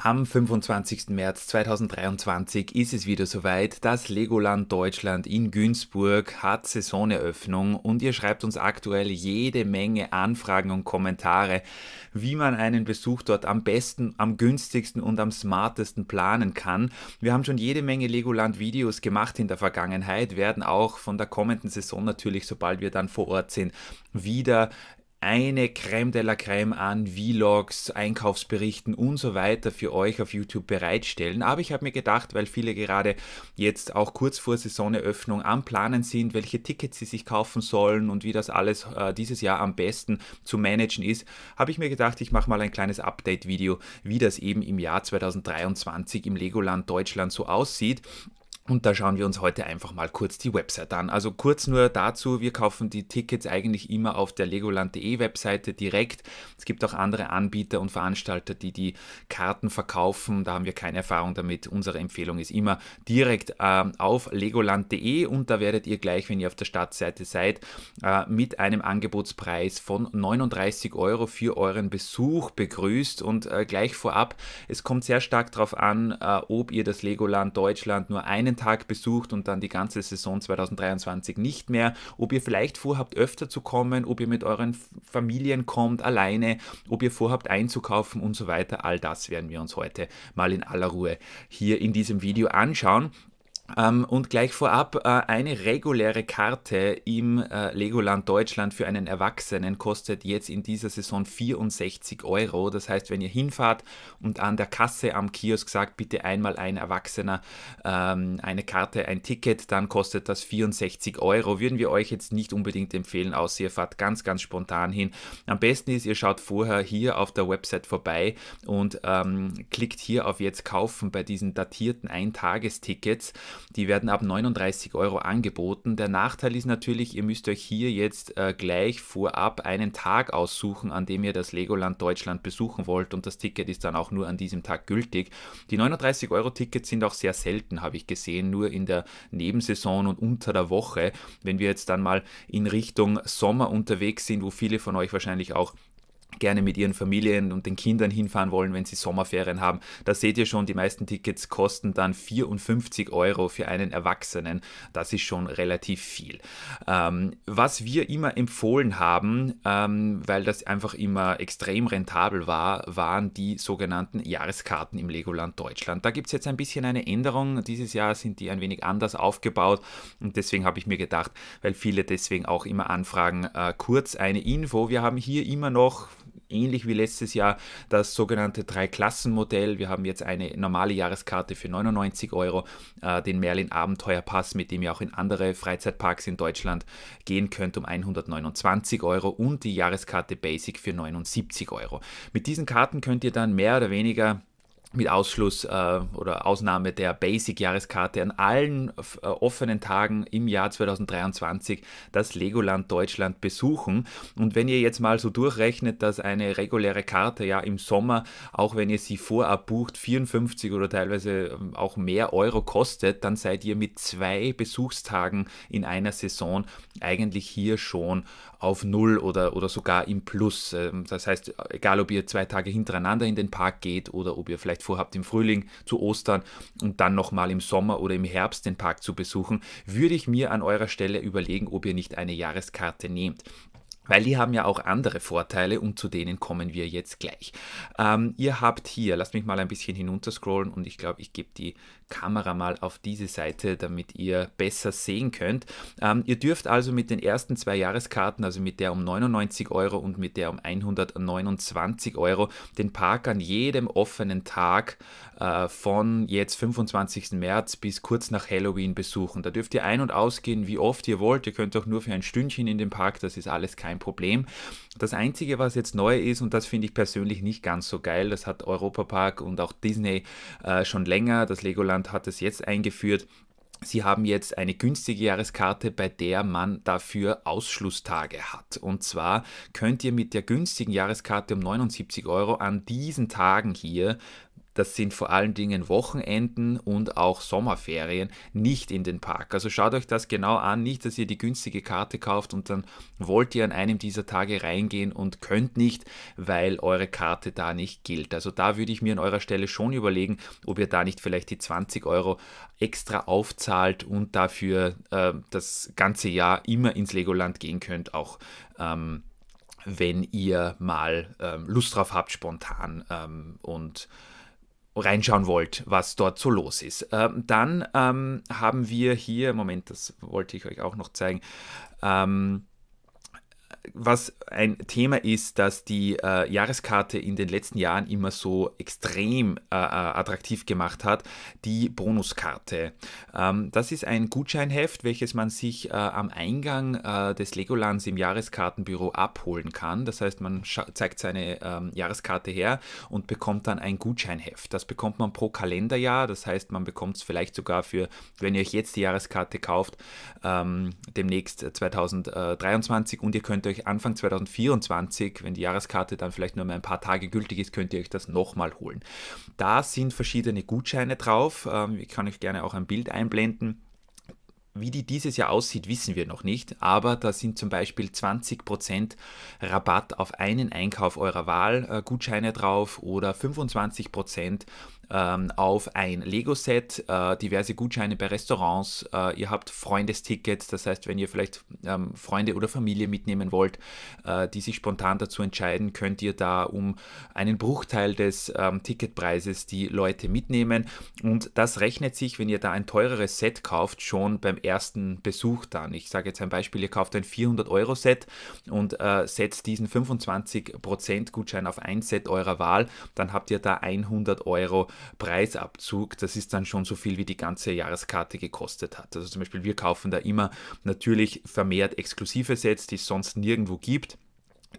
Am 25. März 2023 ist es wieder soweit. Das Legoland Deutschland in Günzburg hat Saisoneröffnung und ihr schreibt uns aktuell jede Menge Anfragen und Kommentare, wie man einen Besuch dort am besten, am günstigsten und am smartesten planen kann. Wir haben schon jede Menge Legoland Videos gemacht in der Vergangenheit, werden auch von der kommenden Saison natürlich, sobald wir dann vor Ort sind, wieder eine Creme de la Creme an Vlogs, Einkaufsberichten und so weiter für euch auf YouTube bereitstellen. Aber ich habe mir gedacht, weil viele gerade jetzt auch kurz vor Saisoneröffnung am Planen sind, welche Tickets sie sich kaufen sollen und wie das alles äh, dieses Jahr am besten zu managen ist, habe ich mir gedacht, ich mache mal ein kleines Update-Video, wie das eben im Jahr 2023 im Legoland Deutschland so aussieht. Und da schauen wir uns heute einfach mal kurz die Website an. Also kurz nur dazu, wir kaufen die Tickets eigentlich immer auf der legoland.de Webseite direkt. Es gibt auch andere Anbieter und Veranstalter, die die Karten verkaufen. Da haben wir keine Erfahrung damit. Unsere Empfehlung ist immer direkt äh, auf legoland.de und da werdet ihr gleich, wenn ihr auf der Startseite seid, äh, mit einem Angebotspreis von 39 Euro für euren Besuch begrüßt. Und äh, gleich vorab, es kommt sehr stark darauf an, äh, ob ihr das Legoland Deutschland nur einen Tag besucht und dann die ganze Saison 2023 nicht mehr, ob ihr vielleicht vorhabt, öfter zu kommen, ob ihr mit euren Familien kommt, alleine, ob ihr vorhabt, einzukaufen und so weiter. All das werden wir uns heute mal in aller Ruhe hier in diesem Video anschauen. Ähm, und gleich vorab, äh, eine reguläre Karte im äh, Legoland Deutschland für einen Erwachsenen kostet jetzt in dieser Saison 64 Euro. Das heißt, wenn ihr hinfahrt und an der Kasse am Kiosk sagt, bitte einmal ein Erwachsener ähm, eine Karte, ein Ticket, dann kostet das 64 Euro. Würden wir euch jetzt nicht unbedingt empfehlen, außer ihr fahrt ganz, ganz spontan hin. Am besten ist, ihr schaut vorher hier auf der Website vorbei und ähm, klickt hier auf jetzt kaufen bei diesen datierten Eintagestickets die werden ab 39 Euro angeboten. Der Nachteil ist natürlich, ihr müsst euch hier jetzt äh, gleich vorab einen Tag aussuchen, an dem ihr das Legoland Deutschland besuchen wollt und das Ticket ist dann auch nur an diesem Tag gültig. Die 39 Euro Tickets sind auch sehr selten, habe ich gesehen, nur in der Nebensaison und unter der Woche. Wenn wir jetzt dann mal in Richtung Sommer unterwegs sind, wo viele von euch wahrscheinlich auch gerne mit ihren Familien und den Kindern hinfahren wollen, wenn sie Sommerferien haben. Da seht ihr schon, die meisten Tickets kosten dann 54 Euro für einen Erwachsenen. Das ist schon relativ viel. Ähm, was wir immer empfohlen haben, ähm, weil das einfach immer extrem rentabel war, waren die sogenannten Jahreskarten im Legoland Deutschland. Da gibt es jetzt ein bisschen eine Änderung. Dieses Jahr sind die ein wenig anders aufgebaut und deswegen habe ich mir gedacht, weil viele deswegen auch immer anfragen, äh, kurz eine Info. Wir haben hier immer noch ähnlich wie letztes Jahr das sogenannte Drei-Klassen-Modell. Wir haben jetzt eine normale Jahreskarte für 99 Euro, äh, den Merlin Abenteuerpass, mit dem ihr auch in andere Freizeitparks in Deutschland gehen könnt, um 129 Euro und die Jahreskarte Basic für 79 Euro. Mit diesen Karten könnt ihr dann mehr oder weniger mit Ausschluss äh, oder Ausnahme der Basic-Jahreskarte an allen äh, offenen Tagen im Jahr 2023 das Legoland Deutschland besuchen. Und wenn ihr jetzt mal so durchrechnet, dass eine reguläre Karte ja im Sommer, auch wenn ihr sie vorab bucht, 54 oder teilweise ähm, auch mehr Euro kostet, dann seid ihr mit zwei Besuchstagen in einer Saison eigentlich hier schon auf Null oder, oder sogar im Plus. Ähm, das heißt, egal ob ihr zwei Tage hintereinander in den Park geht oder ob ihr vielleicht vielleicht vorhabt, im Frühling zu Ostern und dann nochmal im Sommer oder im Herbst den Park zu besuchen, würde ich mir an eurer Stelle überlegen, ob ihr nicht eine Jahreskarte nehmt weil die haben ja auch andere Vorteile und zu denen kommen wir jetzt gleich. Ähm, ihr habt hier, lasst mich mal ein bisschen hinunterscrollen und ich glaube, ich gebe die Kamera mal auf diese Seite, damit ihr besser sehen könnt. Ähm, ihr dürft also mit den ersten zwei Jahreskarten, also mit der um 99 Euro und mit der um 129 Euro, den Park an jedem offenen Tag äh, von jetzt 25. März bis kurz nach Halloween besuchen. Da dürft ihr ein- und ausgehen, wie oft ihr wollt. Ihr könnt auch nur für ein Stündchen in den Park, das ist alles kein Problem. Das Einzige, was jetzt neu ist, und das finde ich persönlich nicht ganz so geil, das hat Europa Park und auch Disney äh, schon länger, das Legoland Deutschland hat es jetzt eingeführt. Sie haben jetzt eine günstige Jahreskarte, bei der man dafür Ausschlusstage hat. Und zwar könnt ihr mit der günstigen Jahreskarte um 79 Euro an diesen Tagen hier das sind vor allen Dingen Wochenenden und auch Sommerferien nicht in den Park. Also schaut euch das genau an, nicht, dass ihr die günstige Karte kauft und dann wollt ihr an einem dieser Tage reingehen und könnt nicht, weil eure Karte da nicht gilt. Also da würde ich mir an eurer Stelle schon überlegen, ob ihr da nicht vielleicht die 20 Euro extra aufzahlt und dafür äh, das ganze Jahr immer ins Legoland gehen könnt, auch ähm, wenn ihr mal ähm, Lust drauf habt, spontan ähm, und reinschauen wollt, was dort so los ist. Ähm, dann ähm, haben wir hier, Moment, das wollte ich euch auch noch zeigen, ähm, was ein Thema ist, dass die äh, Jahreskarte in den letzten Jahren immer so extrem äh, äh, attraktiv gemacht hat, die Bonuskarte. Ähm, das ist ein Gutscheinheft, welches man sich äh, am Eingang äh, des Legolands im Jahreskartenbüro abholen kann. Das heißt, man zeigt seine ähm, Jahreskarte her und bekommt dann ein Gutscheinheft. Das bekommt man pro Kalenderjahr. Das heißt, man bekommt es vielleicht sogar für, wenn ihr euch jetzt die Jahreskarte kauft, ähm, demnächst 2023 äh, und ihr könnt euch euch Anfang 2024, wenn die Jahreskarte dann vielleicht nur mal ein paar Tage gültig ist, könnt ihr euch das nochmal holen. Da sind verschiedene Gutscheine drauf. Ähm, ich kann euch gerne auch ein Bild einblenden. Wie die dieses Jahr aussieht, wissen wir noch nicht, aber da sind zum Beispiel 20% Rabatt auf einen Einkauf eurer Wahl äh, Gutscheine drauf oder 25% Rabatt ähm, auf ein Lego-Set, äh, diverse Gutscheine bei Restaurants, äh, ihr habt Freundestickets, das heißt, wenn ihr vielleicht ähm, Freunde oder Familie mitnehmen wollt, äh, die sich spontan dazu entscheiden, könnt ihr da um einen Bruchteil des ähm, Ticketpreises die Leute mitnehmen und das rechnet sich, wenn ihr da ein teureres Set kauft, schon beim ersten Besuch dann. Ich sage jetzt ein Beispiel, ihr kauft ein 400-Euro-Set und äh, setzt diesen 25% Prozent Gutschein auf ein Set eurer Wahl, dann habt ihr da 100 Euro Preisabzug, das ist dann schon so viel, wie die ganze Jahreskarte gekostet hat. Also zum Beispiel, wir kaufen da immer natürlich vermehrt exklusive Sets, die es sonst nirgendwo gibt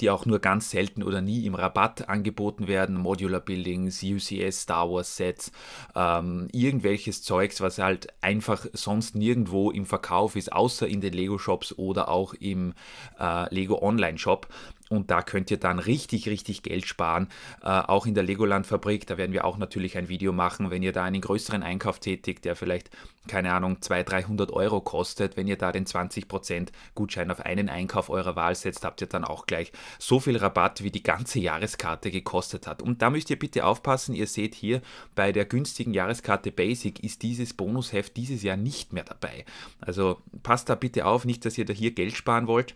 die auch nur ganz selten oder nie im Rabatt angeboten werden. Modular Buildings, UCS, Star Wars Sets, ähm, irgendwelches Zeugs, was halt einfach sonst nirgendwo im Verkauf ist, außer in den Lego Shops oder auch im äh, Lego Online Shop. Und da könnt ihr dann richtig, richtig Geld sparen. Äh, auch in der Legoland-Fabrik, da werden wir auch natürlich ein Video machen, wenn ihr da einen größeren Einkauf tätigt, der vielleicht, keine Ahnung, 200, 300 Euro kostet. Wenn ihr da den 20% Gutschein auf einen Einkauf eurer Wahl setzt, habt ihr dann auch gleich so viel Rabatt, wie die ganze Jahreskarte gekostet hat. Und da müsst ihr bitte aufpassen, ihr seht hier, bei der günstigen Jahreskarte Basic ist dieses Bonusheft dieses Jahr nicht mehr dabei. Also passt da bitte auf, nicht, dass ihr da hier Geld sparen wollt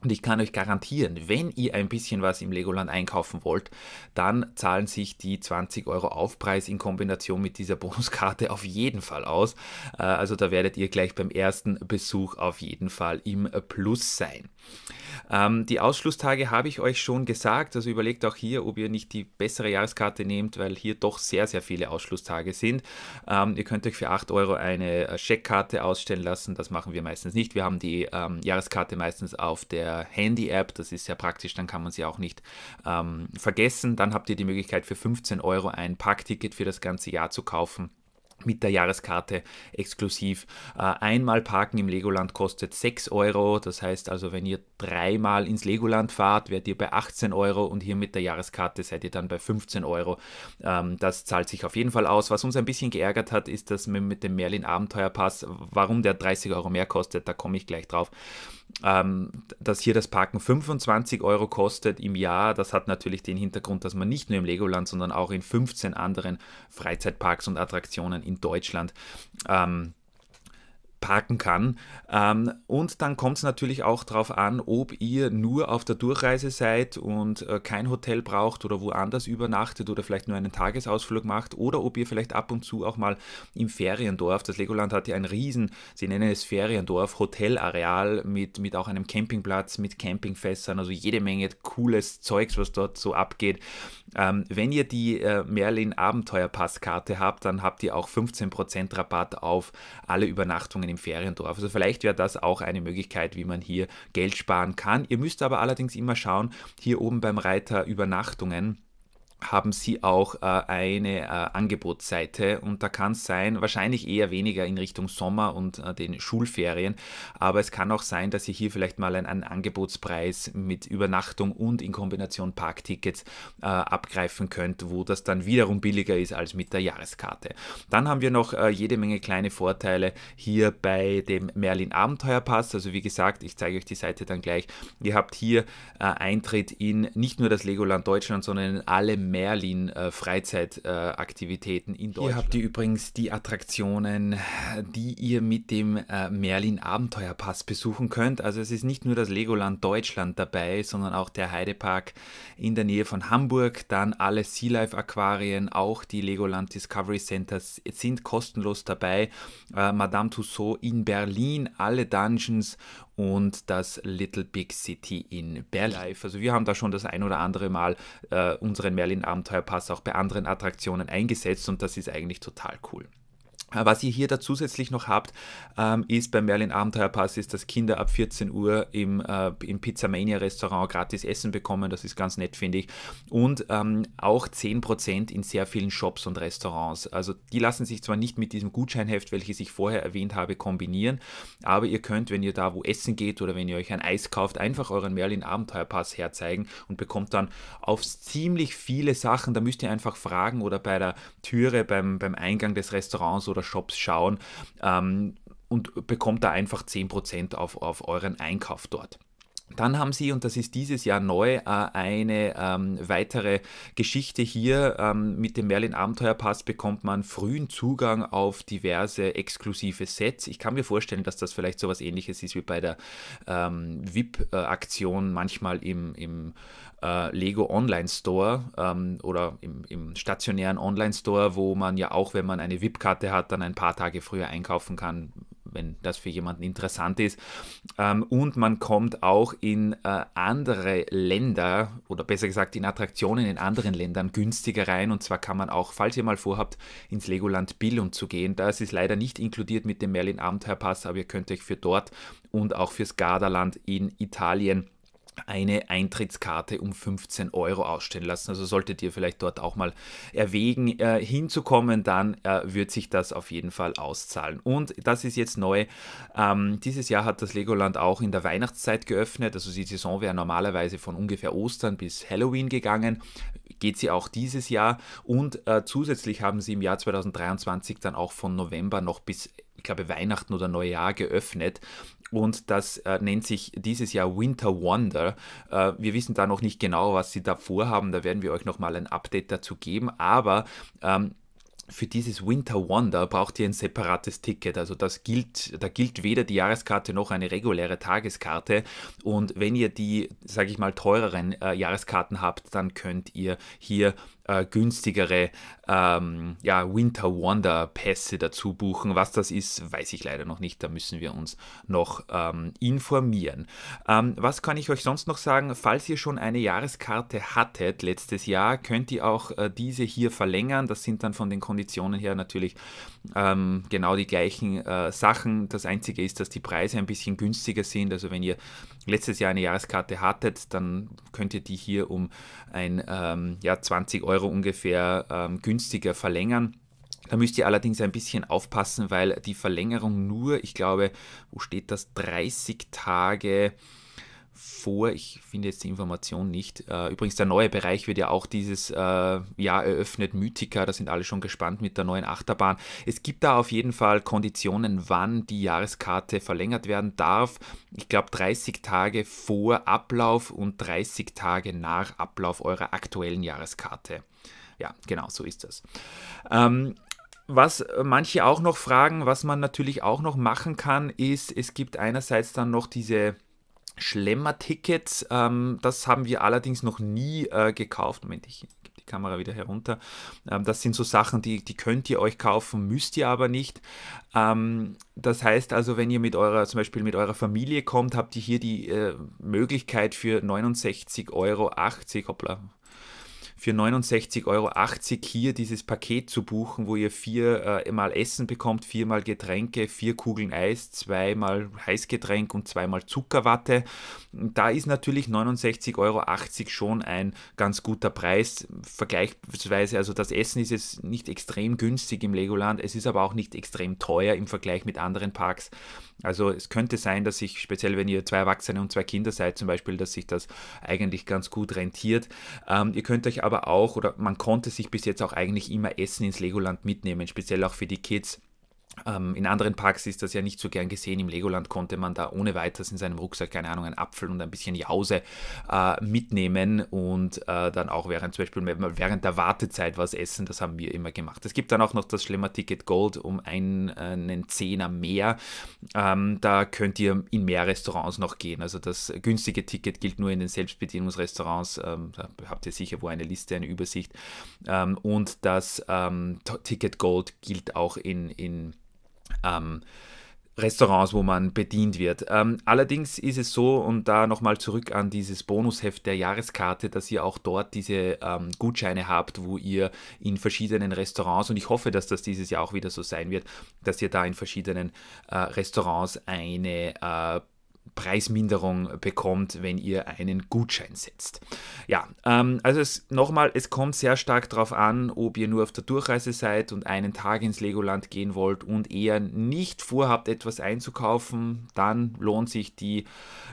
und ich kann euch garantieren, wenn ihr ein bisschen was im Legoland einkaufen wollt, dann zahlen sich die 20 Euro Aufpreis in Kombination mit dieser Bonuskarte auf jeden Fall aus. Äh, also da werdet ihr gleich beim ersten Besuch auf jeden Fall im Plus sein. Ähm, die Ausschlusstage habe ich euch schon gesagt, also überlegt auch hier, ob ihr nicht die bessere Jahreskarte nehmt, weil hier doch sehr, sehr viele Ausschlusstage sind. Ähm, ihr könnt euch für 8 Euro eine Scheckkarte ausstellen lassen, das machen wir meistens nicht. Wir haben die ähm, Jahreskarte meistens auf der der Handy-App. Das ist sehr praktisch, dann kann man sie auch nicht ähm, vergessen. Dann habt ihr die Möglichkeit für 15 Euro ein Parkticket für das ganze Jahr zu kaufen mit der Jahreskarte exklusiv. Äh, einmal parken im Legoland kostet 6 Euro. Das heißt also, wenn ihr dreimal ins Legoland fahrt, werdet ihr bei 18 Euro und hier mit der Jahreskarte seid ihr dann bei 15 Euro. Ähm, das zahlt sich auf jeden Fall aus. Was uns ein bisschen geärgert hat, ist, dass wir mit dem Merlin Abenteuerpass, warum der 30 Euro mehr kostet, da komme ich gleich drauf, ähm, dass hier das Parken 25 Euro kostet im Jahr. Das hat natürlich den Hintergrund, dass man nicht nur im Legoland, sondern auch in 15 anderen Freizeitparks und Attraktionen in Deutschland ähm, parken kann. Ähm, und dann kommt es natürlich auch darauf an, ob ihr nur auf der Durchreise seid und äh, kein Hotel braucht oder woanders übernachtet oder vielleicht nur einen Tagesausflug macht oder ob ihr vielleicht ab und zu auch mal im Feriendorf, das Legoland hat ja ein riesen, sie nennen es Feriendorf, Hotelareal mit, mit auch einem Campingplatz, mit Campingfässern, also jede Menge cooles Zeugs, was dort so abgeht. Ähm, wenn ihr die äh, Merlin Abenteuerpasskarte habt, dann habt ihr auch 15% Rabatt auf alle Übernachtungen Wohnungen im Feriendorf. Also vielleicht wäre das auch eine Möglichkeit, wie man hier Geld sparen kann. Ihr müsst aber allerdings immer schauen, hier oben beim Reiter Übernachtungen, haben sie auch äh, eine äh, Angebotsseite und da kann es sein, wahrscheinlich eher weniger in Richtung Sommer und äh, den Schulferien, aber es kann auch sein, dass ihr hier vielleicht mal einen, einen Angebotspreis mit Übernachtung und in Kombination Parktickets äh, abgreifen könnt, wo das dann wiederum billiger ist als mit der Jahreskarte. Dann haben wir noch äh, jede Menge kleine Vorteile hier bei dem Merlin Abenteuerpass, also wie gesagt, ich zeige euch die Seite dann gleich. Ihr habt hier äh, Eintritt in nicht nur das Legoland Deutschland, sondern in alle Merlin-Freizeitaktivitäten äh, in Deutschland. Ihr habt ihr übrigens die Attraktionen, die ihr mit dem äh, Merlin-Abenteuerpass besuchen könnt. Also es ist nicht nur das Legoland Deutschland dabei, sondern auch der Heidepark in der Nähe von Hamburg, dann alle Sea Life Aquarien, auch die Legoland Discovery Centers sind kostenlos dabei. Äh, Madame Tussaud in Berlin, alle Dungeons und das Little Big City in Berlin. Also wir haben da schon das ein oder andere Mal äh, unseren Merlin den Abenteuerpass auch bei anderen Attraktionen eingesetzt und das ist eigentlich total cool. Äh, was ihr hier da zusätzlich noch habt, ähm, ist beim Merlin Abenteuerpass, ist, dass Kinder ab 14 Uhr im, äh, im Pizzamania Restaurant gratis Essen bekommen. Das ist ganz nett, finde ich. Und ähm, auch 10% in sehr vielen Shops und Restaurants. Also die lassen sich zwar nicht mit diesem Gutscheinheft, welches ich vorher erwähnt habe, kombinieren, aber ihr könnt, wenn ihr da wo essen geht oder wenn ihr euch ein Eis kauft, einfach euren Merlin Abenteuerpass herzeigen und bekommt dann auf ziemlich viele Sachen. Da müsst ihr einfach fragen oder bei der Türe, beim, beim Eingang des Restaurants oder oder Shops schauen ähm, und bekommt da einfach 10% auf, auf euren Einkauf dort. Dann haben sie, und das ist dieses Jahr neu, äh, eine ähm, weitere Geschichte hier. Ähm, mit dem Merlin Abenteuerpass bekommt man frühen Zugang auf diverse exklusive Sets. Ich kann mir vorstellen, dass das vielleicht so etwas ähnliches ist wie bei der ähm, VIP-Aktion manchmal im, im äh, Lego Online Store ähm, oder im, im stationären Online Store, wo man ja auch, wenn man eine VIP-Karte hat, dann ein paar Tage früher einkaufen kann wenn das für jemanden interessant ist. Ähm, und man kommt auch in äh, andere Länder oder besser gesagt in Attraktionen in anderen Ländern günstiger rein. Und zwar kann man auch, falls ihr mal vorhabt, ins Legoland Billund zu gehen, das ist leider nicht inkludiert mit dem Merlin Abenteuerpass, aber ihr könnt euch für dort und auch fürs Gardaland in Italien eine Eintrittskarte um 15 Euro ausstellen lassen. Also solltet ihr vielleicht dort auch mal erwägen, äh, hinzukommen, dann äh, wird sich das auf jeden Fall auszahlen. Und das ist jetzt neu. Ähm, dieses Jahr hat das Legoland auch in der Weihnachtszeit geöffnet. Also die Saison wäre normalerweise von ungefähr Ostern bis Halloween gegangen. Geht sie auch dieses Jahr. Und äh, zusätzlich haben sie im Jahr 2023 dann auch von November noch bis ich glaube, Weihnachten oder Neujahr geöffnet. Und das äh, nennt sich dieses Jahr Winter Wonder. Äh, wir wissen da noch nicht genau, was sie da vorhaben. Da werden wir euch nochmal ein Update dazu geben. Aber ähm, für dieses Winter Wonder braucht ihr ein separates Ticket. Also das gilt, da gilt weder die Jahreskarte noch eine reguläre Tageskarte. Und wenn ihr die, sage ich mal, teureren äh, Jahreskarten habt, dann könnt ihr hier äh, günstigere ähm, ja, Winter Wonder Pässe dazu buchen. Was das ist, weiß ich leider noch nicht. Da müssen wir uns noch ähm, informieren. Ähm, was kann ich euch sonst noch sagen? Falls ihr schon eine Jahreskarte hattet letztes Jahr, könnt ihr auch äh, diese hier verlängern. Das sind dann von den Konditionen her natürlich ähm, genau die gleichen äh, Sachen. Das Einzige ist, dass die Preise ein bisschen günstiger sind. Also wenn ihr letztes Jahr eine Jahreskarte hattet, dann könnt ihr die hier um ein ähm, ja, 20 Euro ungefähr ähm, günstiger verlängern. Da müsst ihr allerdings ein bisschen aufpassen, weil die Verlängerung nur, ich glaube, wo steht das, 30 Tage vor. Ich finde jetzt die Information nicht. Äh, übrigens, der neue Bereich wird ja auch dieses äh, Jahr eröffnet, Mythika, da sind alle schon gespannt mit der neuen Achterbahn. Es gibt da auf jeden Fall Konditionen, wann die Jahreskarte verlängert werden darf. Ich glaube 30 Tage vor Ablauf und 30 Tage nach Ablauf eurer aktuellen Jahreskarte. Ja, genau, so ist das. Ähm, was manche auch noch fragen, was man natürlich auch noch machen kann, ist, es gibt einerseits dann noch diese Schlemmertickets, ähm, das haben wir allerdings noch nie äh, gekauft. Moment, ich gebe die Kamera wieder herunter. Ähm, das sind so Sachen, die, die könnt ihr euch kaufen, müsst ihr aber nicht. Ähm, das heißt also, wenn ihr mit eurer, zum Beispiel mit eurer Familie kommt, habt ihr hier die äh, Möglichkeit für 69,80 Euro, hoppla, für 69,80 Euro hier dieses Paket zu buchen, wo ihr viermal äh, Essen bekommt, viermal Getränke, vier Kugeln Eis, zweimal Heißgetränk und zweimal Zuckerwatte. Da ist natürlich 69,80 Euro schon ein ganz guter Preis. Vergleichsweise, also das Essen ist jetzt nicht extrem günstig im Legoland, es ist aber auch nicht extrem teuer im Vergleich mit anderen Parks. Also es könnte sein, dass sich, speziell wenn ihr zwei Erwachsene und zwei Kinder seid zum Beispiel, dass sich das eigentlich ganz gut rentiert. Ähm, ihr könnt euch aber auch, oder man konnte sich bis jetzt auch eigentlich immer Essen ins Legoland mitnehmen, speziell auch für die Kids. Ähm, in anderen Parks ist das ja nicht so gern gesehen. Im Legoland konnte man da ohne weiteres in seinem Rucksack, keine Ahnung, einen Apfel und ein bisschen Jause äh, mitnehmen und äh, dann auch während zum Beispiel während der Wartezeit was essen. Das haben wir immer gemacht. Es gibt dann auch noch das Schlemmer-Ticket Gold um einen, einen Zehner mehr. Ähm, da könnt ihr in mehr Restaurants noch gehen. Also das günstige Ticket gilt nur in den Selbstbedienungsrestaurants. Ähm, da habt ihr sicher wo eine Liste, eine Übersicht. Ähm, und das ähm, Ticket Gold gilt auch in, in ähm, Restaurants, wo man bedient wird. Ähm, allerdings ist es so, und da nochmal zurück an dieses Bonusheft der Jahreskarte, dass ihr auch dort diese ähm, Gutscheine habt, wo ihr in verschiedenen Restaurants, und ich hoffe, dass das dieses Jahr auch wieder so sein wird, dass ihr da in verschiedenen äh, Restaurants eine äh, Preisminderung bekommt, wenn ihr einen Gutschein setzt. Ja, ähm, also nochmal, es kommt sehr stark darauf an, ob ihr nur auf der Durchreise seid und einen Tag ins Legoland gehen wollt und eher nicht vorhabt, etwas einzukaufen, dann lohnt sich die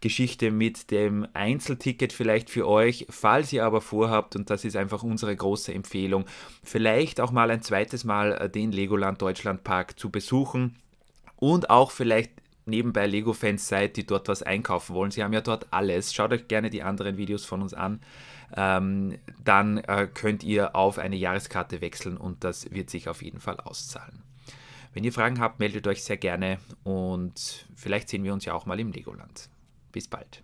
Geschichte mit dem Einzelticket vielleicht für euch. Falls ihr aber vorhabt, und das ist einfach unsere große Empfehlung, vielleicht auch mal ein zweites Mal äh, den Legoland Deutschland Park zu besuchen und auch vielleicht nebenbei Lego-Fans seid, die dort was einkaufen wollen. Sie haben ja dort alles. Schaut euch gerne die anderen Videos von uns an. Ähm, dann äh, könnt ihr auf eine Jahreskarte wechseln und das wird sich auf jeden Fall auszahlen. Wenn ihr Fragen habt, meldet euch sehr gerne und vielleicht sehen wir uns ja auch mal im Legoland. Bis bald.